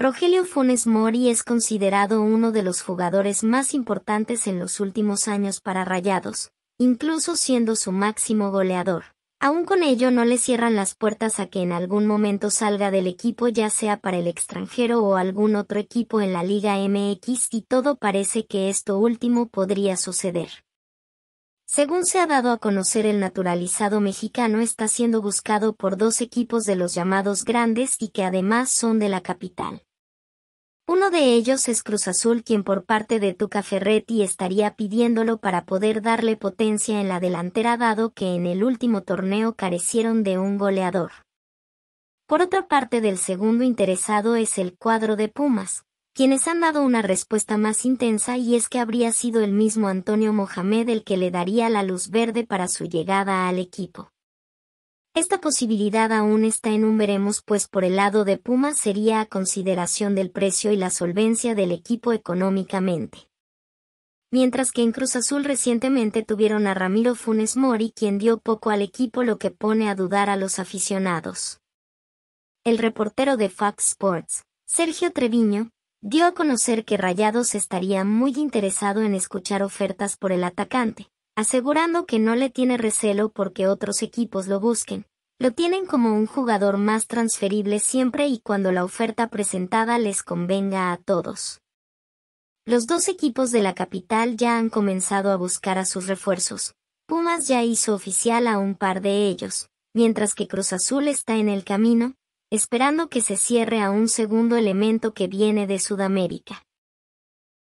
Rogelio Funes Mori es considerado uno de los jugadores más importantes en los últimos años para Rayados, incluso siendo su máximo goleador. Aún con ello no le cierran las puertas a que en algún momento salga del equipo ya sea para el extranjero o algún otro equipo en la Liga MX y todo parece que esto último podría suceder. Según se ha dado a conocer el naturalizado mexicano está siendo buscado por dos equipos de los llamados grandes y que además son de la capital. Uno de ellos es Cruz Azul quien por parte de Tuca Ferretti estaría pidiéndolo para poder darle potencia en la delantera dado que en el último torneo carecieron de un goleador. Por otra parte del segundo interesado es el cuadro de Pumas, quienes han dado una respuesta más intensa y es que habría sido el mismo Antonio Mohamed el que le daría la luz verde para su llegada al equipo. Esta posibilidad aún está en un veremos pues por el lado de Puma sería a consideración del precio y la solvencia del equipo económicamente. Mientras que en Cruz Azul recientemente tuvieron a Ramiro Funes Mori quien dio poco al equipo lo que pone a dudar a los aficionados. El reportero de Fox Sports, Sergio Treviño, dio a conocer que Rayados estaría muy interesado en escuchar ofertas por el atacante, asegurando que no le tiene recelo porque otros equipos lo busquen. Lo tienen como un jugador más transferible siempre y cuando la oferta presentada les convenga a todos. Los dos equipos de la capital ya han comenzado a buscar a sus refuerzos. Pumas ya hizo oficial a un par de ellos, mientras que Cruz Azul está en el camino, esperando que se cierre a un segundo elemento que viene de Sudamérica.